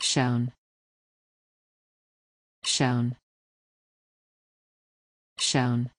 shown shown shown